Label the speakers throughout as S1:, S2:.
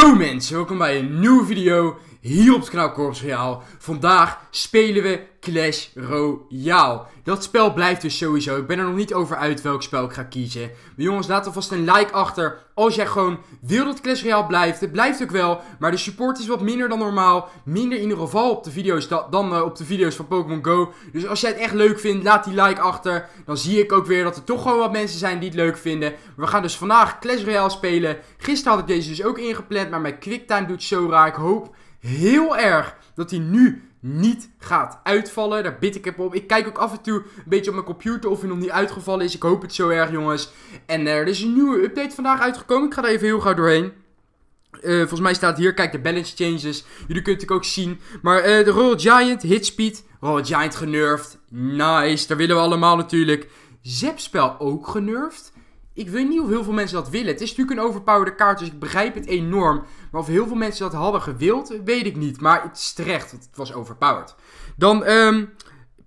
S1: Yo mensen, welkom bij een nieuwe video hier op het kanaal Real. Vandaag spelen we Clash Royale. Dat spel blijft dus sowieso. Ik ben er nog niet over uit welk spel ik ga kiezen. Maar jongens, laat vast een like achter als jij gewoon wil dat Clash Royale blijft. Het blijft ook wel, maar de support is wat minder dan normaal. Minder in ieder geval op de video's dan eh, op de video's van Pokémon Go. Dus als jij het echt leuk vindt, laat die like achter. Dan zie ik ook weer dat er toch gewoon wat mensen zijn die het leuk vinden. We gaan dus vandaag Clash Royale spelen. Gisteren had ik deze dus ook ingepland, maar mijn quicktime doet zo raar. Ik hoop heel erg dat hij nu niet gaat uitvallen. Daar bid ik op. Ik kijk ook af en toe een beetje op mijn computer of hij nog niet uitgevallen is. Ik hoop het zo erg, jongens. En eh, er is een nieuwe update vandaag uitgekomen. Ik ga daar even heel gauw doorheen. Eh, volgens mij staat hier, kijk, de balance changes. Jullie kunnen het ook zien. Maar eh, de Royal Giant, hit speed. Royal Giant genurfd. Nice, daar willen we allemaal natuurlijk. Zepspel ook genurfd ik weet niet of heel veel mensen dat willen. Het is natuurlijk een overpowerde kaart, dus ik begrijp het enorm. Maar of heel veel mensen dat hadden gewild, weet ik niet. Maar het is terecht, het was overpowered. Dan um,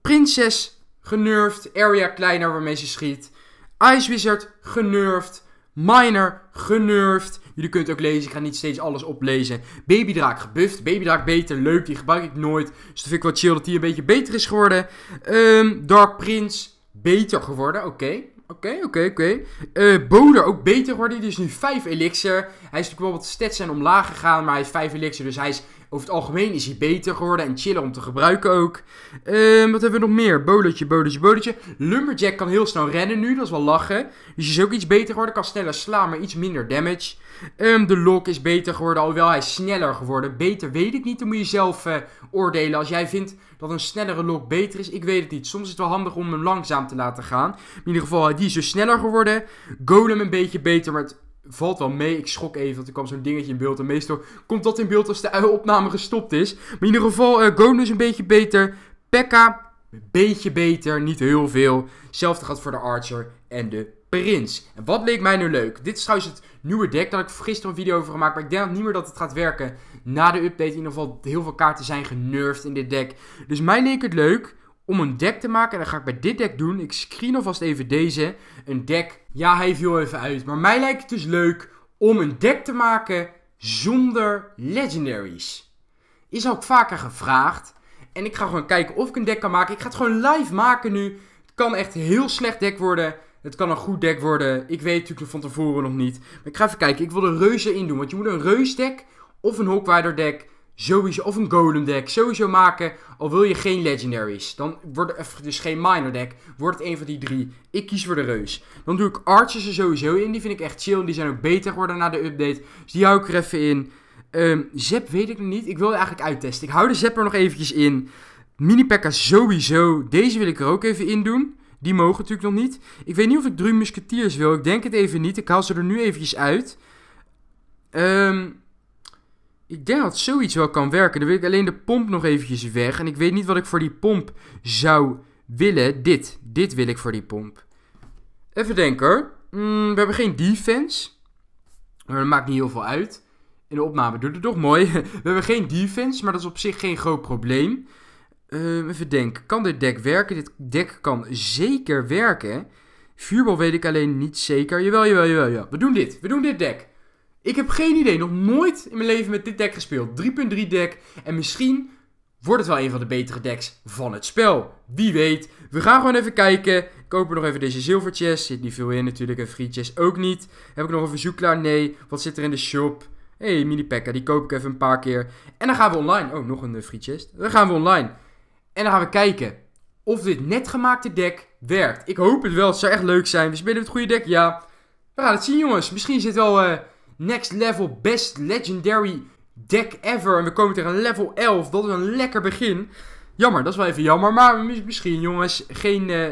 S1: Prinses genurfd, Area kleiner waarmee ze schiet. Ice Wizard genurfd, Miner genurfd. Jullie kunnen het ook lezen, ik ga niet steeds alles oplezen. Babydraak gebufft, Babydraak beter, leuk, die gebruik ik nooit. Dus dat vind ik wel chill dat die een beetje beter is geworden. Um, Dark Prince beter geworden, oké. Oké, oké, oké. Okay. Uh, eh, Boder ook beter geworden. Die is nu 5 elixir. Hij is bijvoorbeeld wel wat stats zijn omlaag gegaan, maar hij is 5 elixir. Dus hij is over het algemeen is hij beter geworden en chiller om te gebruiken ook. Ehm, wat hebben we nog meer? Bolletje, bolletje, bolletje. Lumberjack kan heel snel rennen nu, dat is wel lachen. Dus is ook iets beter geworden. Kan sneller slaan, maar iets minder damage. Ehm, de Lok is beter geworden, alhoewel hij is sneller geworden. Beter weet ik niet, dan moet je zelf eh, oordelen. Als jij vindt dat een snellere Lok beter is, ik weet het niet. Soms is het wel handig om hem langzaam te laten gaan. In ieder geval, die is dus sneller geworden. Golem een beetje beter, maar valt wel mee. Ik schrok even, want er kwam zo'n dingetje in beeld. En meestal komt dat in beeld als de opname gestopt is. Maar in ieder geval, uh, Gone een beetje beter. Pekka, een beetje beter, niet heel veel. Hetzelfde gaat voor de Archer en de Prins. En wat leek mij nu leuk? Dit is trouwens het nieuwe deck. dat heb ik gisteren een video over gemaakt. Maar ik denk niet meer dat het gaat werken na de update. In ieder geval heel veel kaarten zijn genurfd in dit deck. Dus mij leek het leuk om een deck te maken. En dat ga ik bij dit deck doen. Ik screen alvast even deze. Een deck ja, hij viel even uit. Maar mij lijkt het dus leuk om een deck te maken zonder legendaries. Is ook vaker gevraagd. En ik ga gewoon kijken of ik een deck kan maken. Ik ga het gewoon live maken nu. Het kan echt een heel slecht deck worden. Het kan een goed deck worden. Ik weet natuurlijk van tevoren nog niet. Maar ik ga even kijken. Ik wil een reuze in doen. Want je moet een reus deck of een Hockwider deck sowieso, of een golem deck sowieso maken. Al wil je geen legendaries. Dan wordt er dus geen minor deck. Wordt het een van die drie. Ik kies voor de reus. Dan doe ik archers er sowieso in. Die vind ik echt chill. Die zijn ook beter geworden na de update. Dus die hou ik er even in. Um, Zep weet ik nog niet. Ik wilde eigenlijk uittesten. Ik hou de Zep er nog eventjes in. mini Pekka sowieso. Deze wil ik er ook even in doen. Die mogen natuurlijk nog niet. Ik weet niet of ik drie musketiers wil. Ik denk het even niet. Ik haal ze er nu eventjes uit. Ehm... Ik denk dat zoiets wel kan werken. Dan wil ik alleen de pomp nog eventjes weg. En ik weet niet wat ik voor die pomp zou willen. Dit. Dit wil ik voor die pomp. Even denken hoor. Mm, we hebben geen defense. Maar dat maakt niet heel veel uit. In de opname doet het toch mooi. we hebben geen defense, maar dat is op zich geen groot probleem. Ehm, even denken. Kan dit deck werken? Dit deck kan zeker werken. Vuurbal weet ik alleen niet zeker. Jawel, jawel, jawel. jawel. We doen dit. We doen dit deck. Ik heb geen idee. Nog nooit in mijn leven met dit deck gespeeld. 3.3 deck. En misschien wordt het wel een van de betere decks van het spel. Wie weet. We gaan gewoon even kijken. Kopen nog even deze zilver chest. Zit niet veel in natuurlijk. En friet ook niet. Heb ik nog een verzoek klaar? Nee. Wat zit er in de shop? Hé, hey, mini pekka. Die koop ik even een paar keer. En dan gaan we online. Oh, nog een eh, friet chest. Dan gaan we online. En dan gaan we kijken of dit net gemaakte deck werkt. Ik hoop het wel. Het zou echt leuk zijn. We spelen het goede deck. Ja. We gaan het zien, jongens. Misschien zit wel... Eh, next level best legendary deck ever. En we komen tegen level 11. Dat is een lekker begin. Jammer, dat is wel even jammer. Maar misschien, jongens, geen. Eh,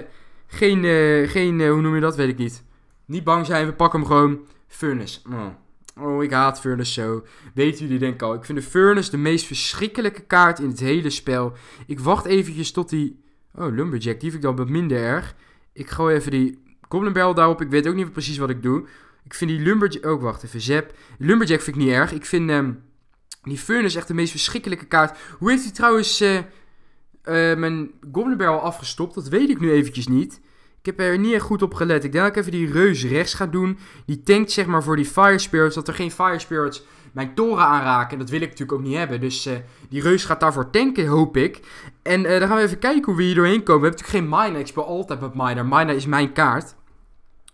S1: geen. Eh, geen eh, hoe noem je dat? Weet ik niet. Niet bang zijn, we pakken hem gewoon. Furnace. Oh. oh. ik haat Furnace zo. Weten jullie denk ik al. Ik vind de Furnace de meest verschrikkelijke kaart in het hele spel. Ik wacht eventjes tot die... Oh, Lumberjack, die vind ik dan wat minder erg. Ik gooi even die Goblin Barrel daarop. Ik weet ook niet precies wat ik doe. Ik vind die Lumberjack... Ook, oh, wacht even, Zep. Lumberjack vind ik niet erg. Ik vind ehm, die Furnace echt de meest verschrikkelijke kaart. Hoe heeft hij trouwens eh, eh, mijn Goblin Barrel afgestopt? Dat weet ik nu eventjes niet. Ik heb er niet echt goed op gelet. Ik denk dat ik even die reus rechts ga doen. Die tankt zeg maar voor die Fire Spirits. Dat er geen Fire Spirits mijn toren aanraken. En dat wil ik natuurlijk ook niet hebben. Dus eh, die reus gaat daarvoor tanken, hoop ik. En uh, dan gaan we even kijken hoe we hier doorheen komen. We hebben natuurlijk geen Miner. Ik speel altijd met Miner. Miner is mijn kaart.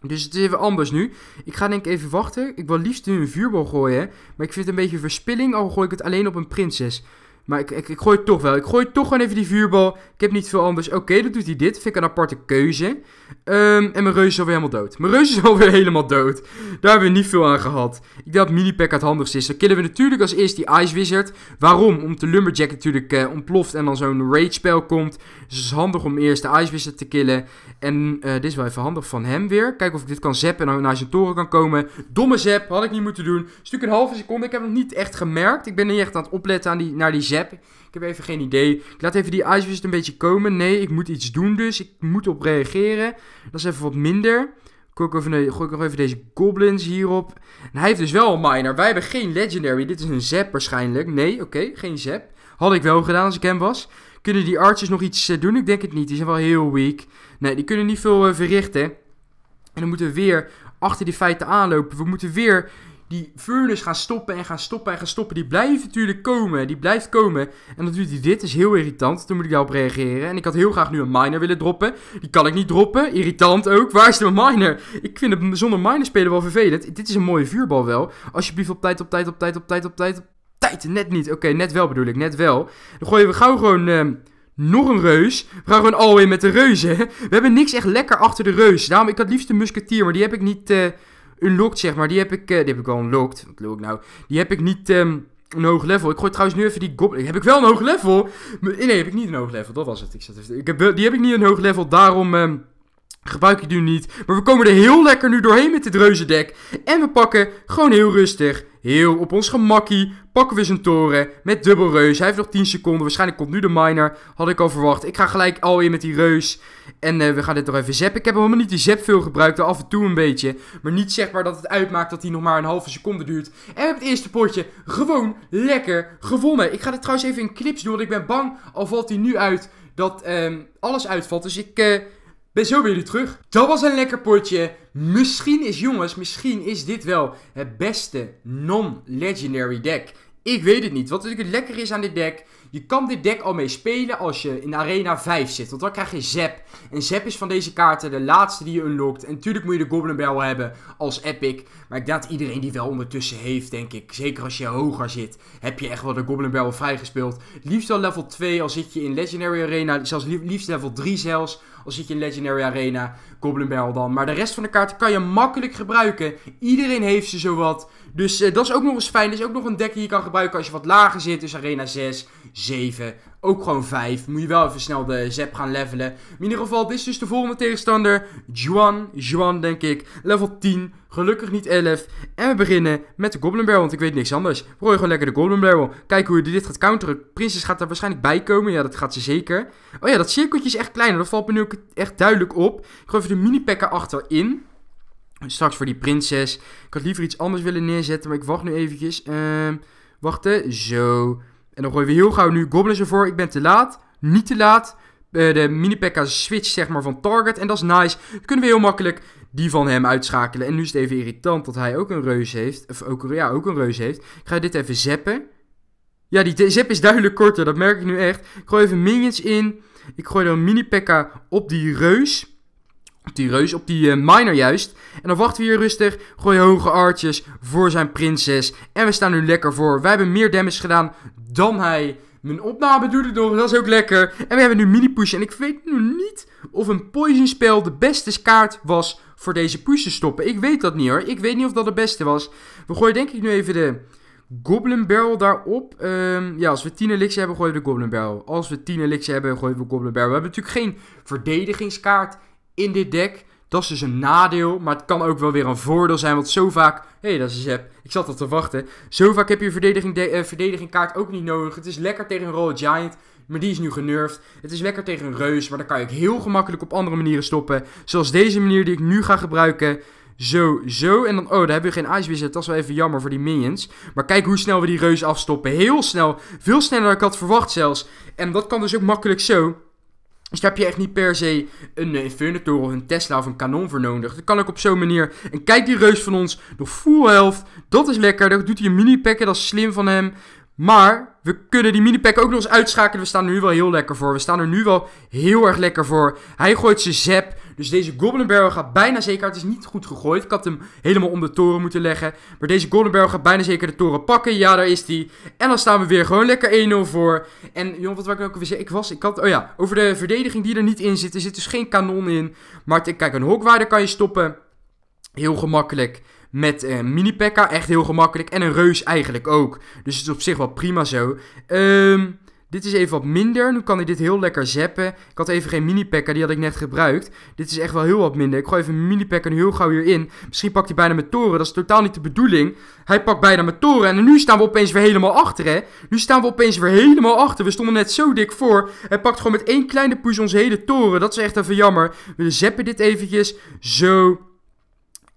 S1: Dus het is even anders nu. Ik ga denk ik even wachten. Ik wil liefst nu een vuurbal gooien. Maar ik vind het een beetje verspilling, al gooi ik het alleen op een prinses. Maar ik, ik, gooi toch wel. Ik gooi toch gewoon even die vuurbal. Ik heb niet veel anders. Oké, dan doet hij dit. Vind ik een aparte keuze. Ehm, en mijn reus is alweer helemaal dood. Mijn reus is alweer helemaal dood. Daar hebben we niet veel aan gehad. Ik dacht dat pack het handigste is. Dan killen we natuurlijk als eerst die Ice Wizard. Waarom? Omdat de Lumberjack natuurlijk uh, ontploft en dan zo'n Rage spel komt. Dus het is handig om eerst de Ice Wizard te killen. En eh, dit is wel even handig van hem weer. Kijken of ik dit kan zappen en dan naar zijn toren kan komen. Domme zap, had ik niet moeten doen. Stuk een halve seconde. Ik heb het nog niet echt gemerkt. Ik ben niet echt aan het opletten aan die, naar die zap. Ik heb even geen idee. Ik laat even die ijswist een beetje komen. Nee, ik moet iets doen dus. Ik moet op reageren. Dat is even wat minder. Gooi ik, gooi ik nog even deze goblins hierop. En hij heeft dus wel een miner. Wij hebben geen legendary. Dit is een zap waarschijnlijk. Nee, oké, geen zap. Had ik wel gedaan als ik hem was. Kunnen die archers nog iets eh, doen? Ik denk het niet. Die zijn wel heel weak. Nee, die kunnen niet veel eh, verrichten. En dan moeten we weer achter die feiten aanlopen. We moeten weer die furnace gaan stoppen en gaan stoppen en gaan stoppen. Die blijft natuurlijk komen. Die blijft komen. En dan doet hij dit. is heel irritant. Toen moet ik daarop reageren. En ik had heel graag nu een miner willen droppen. Die kan ik niet droppen. Irritant ook. Waar is de miner? Ik vind het zonder miner spelen wel vervelend. Dit is een mooie vuurbal wel. Alsjeblieft op tijd, op tijd, op tijd, op tijd, op tijd. Op tijd. Net niet. Oké, net wel bedoel ik. Net wel. Dan gooien we gauw gewoon... Ehm, nog een reus. We gaan gewoon alweer met de reuzen. We hebben niks echt lekker achter de reus. Daarom, ik had liefst een musketier, maar die heb ik niet... Eh, unlocked, zeg maar. Die heb ik, eh, die heb ik wel unlocked. Wat wil ik nou? Die heb ik niet ehm, een hoog level. Ik gooi trouwens nu even die goblin. Heb ik wel een hoog level? Nee, heb ik niet een hoog level. Dat was het. Ik zat ik heb, die heb ik niet een hoog level. Daarom... Ehm, gebruik ik nu niet. Maar we komen er heel lekker nu doorheen met dit reuzendek. En we pakken gewoon heel rustig Heel op ons gemakkie pakken we zijn toren met dubbel reus. Hij heeft nog 10 seconden. Waarschijnlijk komt nu de miner. Had ik al verwacht. Ik ga gelijk alweer met die reus. En eh, we gaan dit nog even zappen. Ik heb helemaal niet die zep veel gebruikt. Af en toe een beetje. Maar niet zeg maar dat het uitmaakt dat hij nog maar een halve seconde duurt. En we hebben het eerste potje gewoon lekker gewonnen. Ik ga dit trouwens even in clips doen. Want ik ben bang. Al valt hij nu uit dat ehm, alles uitvalt. Dus ik... Eh, ben zo weer jullie terug. Dat was een lekker potje. Misschien is jongens, misschien is dit wel het beste non-legendary deck. Ik weet het niet. Wat natuurlijk lekker is aan dit deck. Je kan dit deck al mee spelen als je in Arena 5 zit. Want dan krijg je Zap. En Zap is van deze kaarten de laatste die je unlockt. En natuurlijk moet je de Goblin Bell hebben als epic. Maar ik denk dat iedereen die wel ondertussen heeft, denk ik. Zeker als je hoger zit, heb je echt wel de Goblin Bell vrijgespeeld. Liefst wel level 2, als zit je in Legendary Arena. Zelfs liefst level 3 zelfs. als zit je in Legendary Arena, Goblin Bell dan. Maar de rest van de kaarten kan je makkelijk gebruiken. Iedereen heeft ze zowat. Dus eh, dat is ook nog eens fijn. Dat is ook nog een deck die je kan gebruiken als je wat lager zit. Dus Arena 6, 7. Ook gewoon 5. Moet je wel even snel de Zep gaan levelen. Maar in ieder geval, dit is dus de volgende tegenstander. Juan. Juan, denk ik. Level 10. Gelukkig niet 11. En we beginnen met de Goblin Barrel, want ik weet niks anders. Prooi gewoon lekker de Goblin Barrel. Kijk hoe je dit gaat counteren. Prinses gaat er waarschijnlijk bij komen. Ja, dat gaat ze zeker. Oh ja, dat cirkeltje is echt kleiner. Dat valt me nu ook echt duidelijk op. Ik gooi even de mini-pack erachterin. Straks voor die prinses. Ik had liever iets anders willen neerzetten, maar ik wacht nu eventjes. Uh, wachten. Zo. En dan gooien we heel gauw nu goblins ervoor. Ik ben te laat. Niet te laat. Eh, de mini-pekka switch zeg maar van target. En dat is nice. Dan kunnen we heel makkelijk die van hem uitschakelen. En nu is het even irritant dat hij ook een reus heeft. Of ook, ja, ook een reus heeft. Ik ga dit even zappen. Ja, die zap is duidelijk korter. Dat merk ik nu echt. Ik gooi even minions in. Ik gooi dan mini-pekka op die reus. Op die reus, op die eh, minor juist. En dan wachten we hier rustig. Gooi hoge artjes voor zijn prinses. En we staan nu lekker voor. Wij hebben meer damage gedaan dan hij. Mijn opname doet het nog, dat is ook lekker. En we hebben nu mini push. En ik weet nu niet of een poison spel de beste kaart was voor deze push te stoppen. Ik weet dat niet hoor. Ik weet niet of dat de beste was. We gooien denk ik nu even de Goblin Barrel daarop. Ehm, ja, als we 10 elixir hebben, gooien we de Goblin Barrel. Als we 10 elixir hebben, gooien we Goblin Barrel. We hebben natuurlijk geen verdedigingskaart in dit deck. Dat is dus een nadeel, maar het kan ook wel weer een voordeel zijn. Want zo vaak, hé, hey, dat is Zep, ik zat al te wachten. Zo vaak heb je verdediging, eh, verdediging kaart ook niet nodig. Het is lekker tegen een Royal Giant, maar die is nu genurfd. Het is lekker tegen een Reus, maar daar kan je ook heel gemakkelijk op andere manieren stoppen. Zoals deze manier die ik nu ga gebruiken. Zo, zo. En dan, oh, daar hebben we geen ice wizard. Dat is wel even jammer voor die minions. Maar kijk hoe snel we die reus afstoppen. Heel snel. Veel sneller dan ik had verwacht zelfs. En dat kan dus ook makkelijk zo. Dus daar heb je echt niet per se een Infernatoren eh, of een Tesla of een kanon voor nodig. Dat kan ook op zo'n manier. En kijk die reus van ons, nog full health. Dat is lekker, dat doet hij een mini-packen, dat is slim van hem. Maar we kunnen die mini pack ook nog eens uitschakelen. We staan er nu wel heel lekker voor. We staan er nu wel heel erg lekker voor. Hij gooit zijn zap. Dus deze Goblin Barrel gaat bijna zeker. Het is niet goed gegooid. Ik had hem helemaal om de toren moeten leggen. Maar deze Goblin Barrel gaat bijna zeker de toren pakken. Ja, daar is die. En dan staan we weer gewoon lekker 1-0 voor. En jongen, wat wil ik nou ook weer zeggen? Ik was, ik had, oh ja, over de verdediging die er niet in zit. Er zit dus geen kanon in. Maar kijk, een hokwaarder kan je stoppen. Heel gemakkelijk. Met een mini Pekka, echt heel gemakkelijk. En een reus eigenlijk ook. Dus het is op zich wel prima zo. Ehm... Dit is even wat minder. Nu kan hij dit heel lekker zeppen. Ik had even geen mini-packer, die had ik net gebruikt. Dit is echt wel heel wat minder. Ik gooi even een mini-packer heel gauw hierin. Misschien pakt hij bijna mijn toren. Dat is totaal niet de bedoeling. Hij pakt bijna mijn toren. En nu staan we opeens weer helemaal achter, hè. Nu staan we opeens weer helemaal achter. We stonden net zo dik voor. Hij pakt gewoon met één kleine push onze hele toren. Dat is echt even jammer. We zeppen dit eventjes. Zo.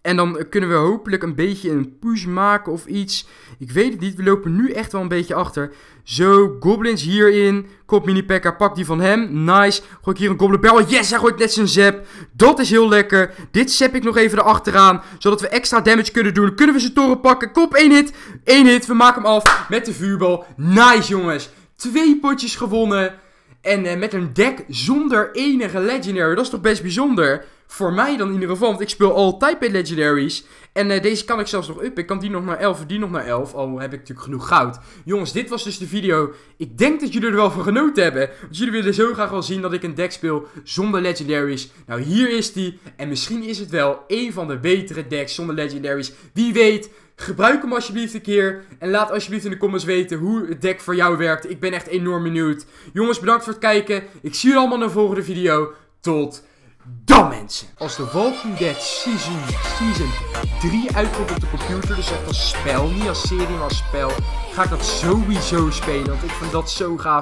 S1: En dan kunnen we hopelijk een beetje een push maken of iets. Ik weet het niet. We lopen nu echt wel een beetje achter. Zo, goblins hierin. Kop mini Pekka, pak die van hem. Nice. Gooi ik hier een goblin bel. Yes, hij gooit net zijn zap. Dat is heel lekker. Dit zap ik nog even erachteraan. Zodat we extra damage kunnen doen. Kunnen we zijn toren pakken. Kop, één hit. Eén hit. We maken hem af met de vuurbal. Nice, jongens. Twee potjes gewonnen. En eh, met een deck zonder enige legendary. Dat is toch best bijzonder. Voor mij dan in ieder geval, want ik speel altijd bij Legendaries. En eh, deze kan ik zelfs nog up. Ik kan die nog naar 11, die nog naar 11. Al heb ik natuurlijk genoeg goud. Jongens, dit was dus de video. Ik denk dat jullie er wel van genoten hebben. Want jullie willen zo graag wel zien dat ik een deck speel zonder Legendaries. Nou, hier is die. En misschien is het wel een van de betere decks zonder Legendaries. Wie weet... Gebruik hem alsjeblieft een keer. En laat alsjeblieft in de comments weten hoe het deck voor jou werkt. Ik ben echt enorm benieuwd. Jongens, bedankt voor het kijken. Ik zie jullie allemaal in de volgende video. Tot dan mensen. Als de Walking Dead Season, season 3 uitkomt op de computer, dus echt als spel, niet als serie, maar als spel, ga ik dat sowieso spelen. Want ik vind dat zo gaaf.